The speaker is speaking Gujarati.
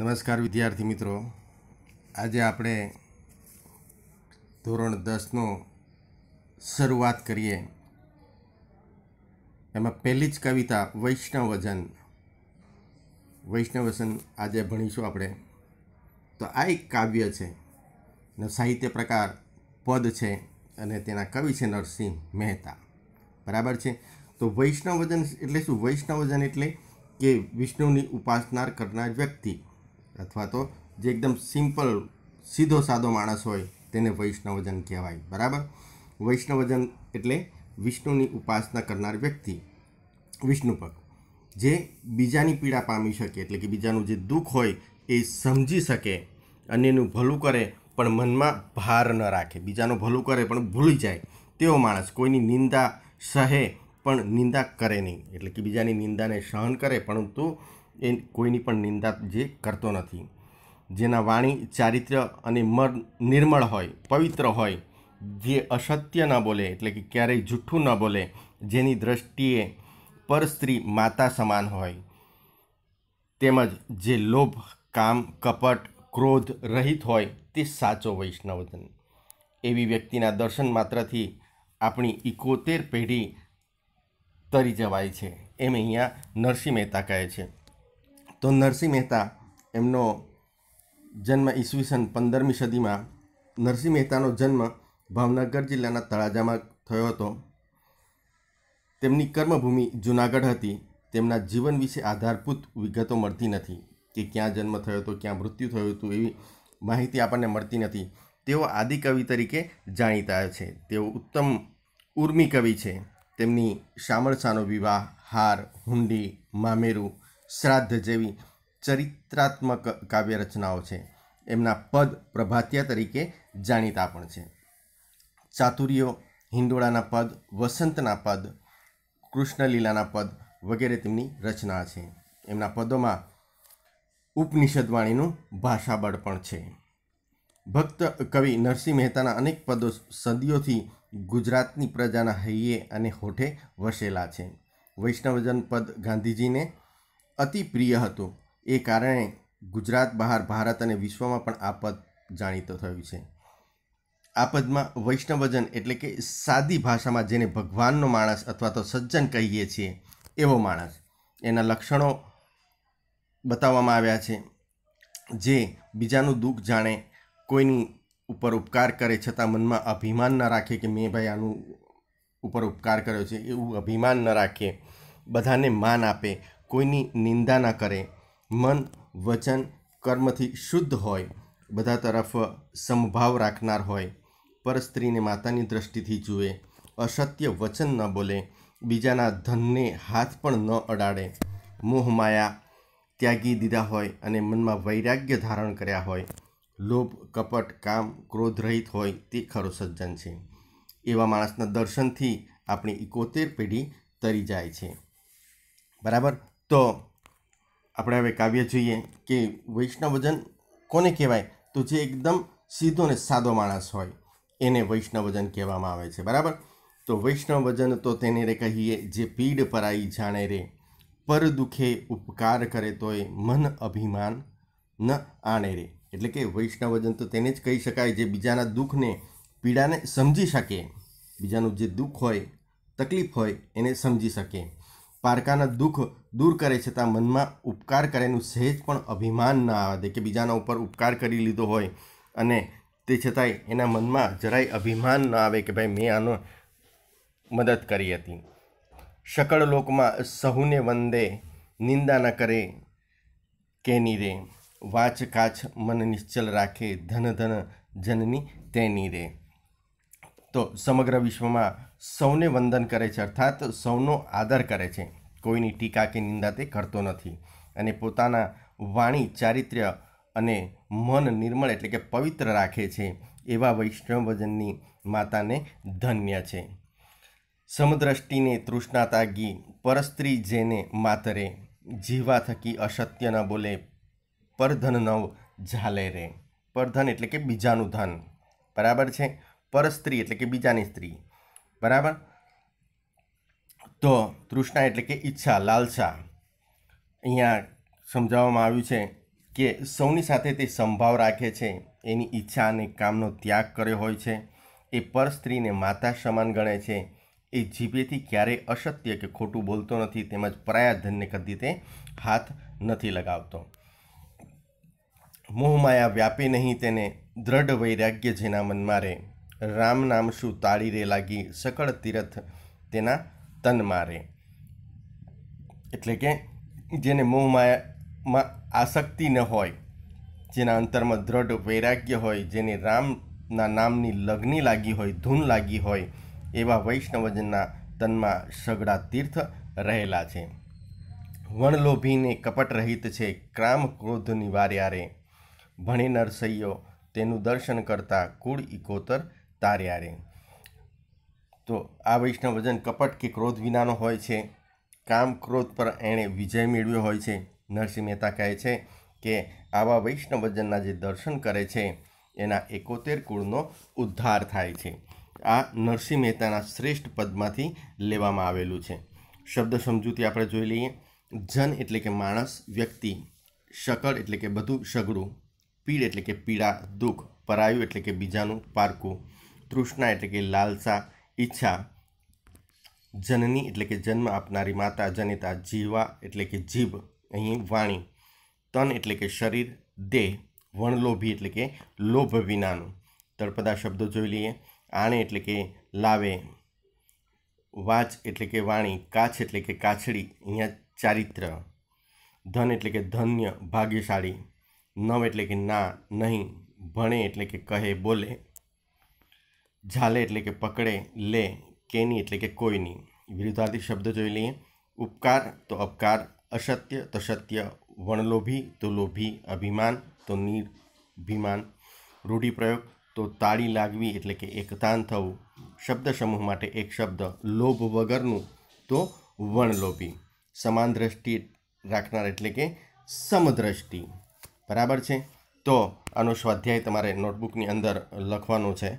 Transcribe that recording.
નમસ્કાર વિદ્યાર્થી મિત્રો આજે આપણે ધોરણ દસનો શરૂઆત કરીએ એમાં પહેલી જ કવિતા વૈષ્ણવજન વૈષ્ણવજન આજે ભણીશું આપણે તો આ એક કાવ્ય છે ને સાહિત્ય પ્રકાર પદ છે અને તેના કવિ છે નરસિંહ મહેતા બરાબર છે તો વૈષ્ણવજન એટલે શું વૈષ્ણવજન એટલે કે વિષ્ણુની ઉપાસના કરનાર વ્યક્તિ અથવા તો જે એકદમ સિમ્પલ સીધો સાદો માણસ હોય તેને વૈષ્ણવજન કહેવાય બરાબર વૈષ્ણવજન એટલે વિષ્ણુની ઉપાસના કરનાર વ્યક્તિ વિષ્ણુભક્ત જે બીજાની પીડા પામી શકે એટલે કે બીજાનું જે દુઃખ હોય એ સમજી શકે અન્યનું ભલું કરે પણ મનમાં ભાર ન રાખે બીજાનું ભલું કરે પણ ભૂલી જાય તેવો માણસ કોઈની નિંદા સહે પણ નિંદા કરે નહીં એટલે કે બીજાની નિંદાને સહન કરે પરંતુ એ કોઈની પણ નિંદા જે કરતો નથી જેના વાણી ચારિત્ર્ય અને મન નિર્મળ હોય પવિત્ર હોય જે અસત્ય ન બોલે એટલે કે ક્યારેય જૂઠ્ઠું ન બોલે જેની દ્રષ્ટિએ પર સ્ત્રી માતા સમાન હોય તેમજ જે લોભ કામ કપટ ક્રોધ રહિત હોય તે સાચો વૈષ્ણવજન એવી વ્યક્તિના દર્શન માત્રથી આપણી ઇકોતેર પેઢી તરી જવાય છે એમ અહીંયા નરસિંહ મહેતા કહે છે તો નરસિંહ મહેતા એમનો જન્મ ઈસવીસન પંદરમી સદીમાં નરસિંહ મહેતાનો જન્મ ભાવનગર જિલ્લાના તળાજામાં થયો હતો તેમની કર્મભૂમિ જૂનાગઢ હતી તેમના જીવન વિશે આધારભૂત વિગતો મળતી નથી કે ક્યાં જન્મ થયો હતો ક્યાં મૃત્યુ થયું હતું એવી માહિતી આપણને મળતી નથી તેઓ આદિકવિ તરીકે જાણીતા છે તેઓ ઉત્તમ ઉર્મી કવિ છે તેમની શામળસાનો વિવાહ હાર હુંડી મામેરું શ્રાદ્ધ જેવી ચરિત્રાત્મક કાવ્ય રચનાઓ છે એમના પદ પ્રભાતિયા તરીકે જાણીતા પણ છે ચાતુર્યો હિંડોળાના પદ વસંતના પદ કૃષ્ણલીલાના પદ વગેરે તેમની રચના છે એમના પદોમાં ઉપનિષદવાણીનું ભાષાબળ પણ છે ભક્ત કવિ નરસિંહ મહેતાના અનેક પદો સદીઓથી ગુજરાતની પ્રજાના હૈયે અને હોઠે વસેલા છે વૈષ્ણવજન પદ ગાંધીજીને અતિ પ્રિય હતો એ કારણે ગુજરાત બહાર ભારત અને વિશ્વમાં પણ આ પદ જાણીતો થયું છે આ પદમાં વૈષ્ણવજન એટલે કે સાદી ભાષામાં જેને ભગવાનનો માણસ અથવા તો સજ્જન કહીએ છીએ એવો માણસ એના લક્ષણો બતાવવામાં આવ્યા છે જે બીજાનું દુઃખ જાણે કોઈની ઉપર ઉપકાર કરે છતાં મનમાં અભિમાન ન રાખે કે મેં ભાઈ આનું ઉપર ઉપકાર કર્યો છે એવું અભિમાન ન રાખે બધાને માન આપે કોઈની નિંદા ના કરે મન વચન કર્મથી શુદ્ધ હોય બધા તરફ સમભાવ રાખનાર હોય પર સ્ત્રીને માતાની દ્રષ્ટિથી જુએ અસત્ય વચન ન બોલે બીજાના ધનને હાથ પણ ન અડાડે મોહ માયા ત્યાગી દીધા હોય અને મનમાં વૈરાગ્ય ધારણ કર્યા હોય લોભ કપટ કામ ક્રોધ રહિત હોય તે ખરો સજ્જન છે એવા માણસના દર્શનથી આપણી ઇકોતેર પેઢી તરી જાય છે બરાબર તો આપણે હવે કાવ્ય જોઈએ કે વૈષ્ણવજન કોને કહેવાય તો જે એકદમ સીધો ને સાદો માણસ હોય એને વૈષ્ણવજન કહેવામાં આવે છે બરાબર તો વૈષ્ણવજન તો તેને રે કહીએ જે પીડ પરાઈ જાણે રે પર દુઃખે ઉપકાર કરે તોય મન અભિમાન ન આણે રે એટલે કે વૈષ્ણવજન તો તેને જ કહી શકાય જે બીજાના દુઃખને પીડાને સમજી શકે બીજાનું જે દુઃખ હોય તકલીફ હોય એને સમજી શકે પારકાના દુઃખ દૂર કરે છતાં મનમાં ઉપકાર કરેનું સહેજ પણ અભિમાન ના આવે દે કે બીજાના ઉપર ઉપકાર કરી લીધો હોય અને તે છતાંય એના મનમાં જરાય અભિમાન ના આવે કે ભાઈ મેં આનો મદદ કરી હતી શકળ લોકમાં સહુને વંદે નિંદા ન કરે કેની રે વાચ કાચ મન નિશ્ચલ રાખે ધન ધન જનની તેની રે તો સમગ્ર વિશ્વમાં સૌને વંદન કરે છે અર્થાત સૌનો આદર કરે છે કોઈની ટીકા કે નિંદા તે કરતો નથી અને પોતાના વાણી ચારિત્ર્ય અને મન નિર્મળ એટલે કે પવિત્ર રાખે છે એવા વૈષ્ણવજનની માતાને ધન્ય છે સમદ્રષ્ટિને તૃષ્ણા તાગી પરસ્ત્રી જેને માતરે જીવા થકી અસત્ય ન બોલે પરધન નવ ઝાલે રે પરધન એટલે કે બીજાનું ધન બરાબર છે પરસ્ત્રી એટલે કે બીજાની સ્ત્રી બરાબર તો તૃષ્ણા એટલે કે ઈચ્છા લાલસા અહીંયા સમજાવવામાં આવ્યું છે કે સૌની સાથે તે સંભાવ રાખે છે એની ઈચ્છા અને કામનો ત્યાગ કર્યો હોય છે એ પર સ્ત્રીને માતા સમાન ગણે છે એ જીભેથી ક્યારેય અસત્ય કે ખોટું બોલતો નથી તેમજ પરાયા ધનને કદી તે હાથ નથી લગાવતો મોહમાયા વ્યાપી નહીં તેને દ્રઢ વૈરાગ્ય જેના મનમાં રહે રામ નામ શું તાળી રે લાગી સકળ તીરથ તેના તન મારે એટલે કે જેને મોહ માયામાં આસક્તિ ન હોય જેના અંતરમાં દ્રઢ વૈરાગ્ય હોય જેને રામના નામની લગ્ની લાગી હોય ધૂન લાગી હોય એવા વૈષ્ણવજનના તનમાં સગડા તીર્થ રહેલા છે વણલોભીને કપટ રહિત છે ક્રામ ક્રોધ નિવાર્યા રે ભણે નરસૈયો તેનું દર્શન કરતા કુળ ઇકોતર તાર્યારે તો આ વૈષ્ણવ વજન કપટ કે ક્રોધ વિનાનો હોય છે કામ ક્રોધ પર એણે વિજય મેળવ્યો હોય છે નરસિંહ મહેતા કહે છે કે આવા વૈષ્ણવ વજનના જે દર્શન કરે છે એના એકોતેર કુળનો ઉદ્ધાર થાય છે આ નરસિંહ મહેતાના શ્રેષ્ઠ પદમાંથી લેવામાં આવેલું છે શબ્દ સમજૂતી આપણે જોઈ લઈએ જન એટલે કે માણસ વ્યક્તિ શકળ એટલે કે બધું સગડું પીડ એટલે કે પીડા દુઃખ પરાયું એટલે કે બીજાનું પારકું तृष्णा એટલે કે લાલસા ઈચ્છા જનની એટલે કે જન્મ આપનારી માતા જનિતા જીવા એટલે કે જીભ અહીં વાણી તન એટલે કે શરીર દે વણલોભી એટલે કે લોભ વિનાનું તળપદા શબ્દો જોઈ લઈએ આણે એટલે કે લાવે વાચ એટલે કે વાણી કાચ એટલે કે કાછડી અહીં ચારિત્ર ધન એટલે કે ધન્ય ભાગ્યશાળી નમ એટલે કે ના નહીં ભણે એટલે કે કહે બોલે ઝાલે એટલે કે પકડે લે કેની એટલે કે કોઈની વિરુદ્ધાર્થી શબ્દ જોઈ લઈએ ઉપકાર તો અપકાર અસત્ય તો સત્ય વણલોભી તો લોભી અભિમાન તો નિર્ભિમાન રૂઢિપ્રયોગ તો તાળી લાગવી એટલે કે એકતાન થવું શબ્દ સમૂહ માટે એક શબ્દ લોભ વગરનું તો વણલોભી સમાન દ્રષ્ટિ રાખનાર એટલે કે સમદ્રષ્ટિ બરાબર છે તો આનો સ્વાધ્યાય તમારે નોટબુકની અંદર લખવાનો છે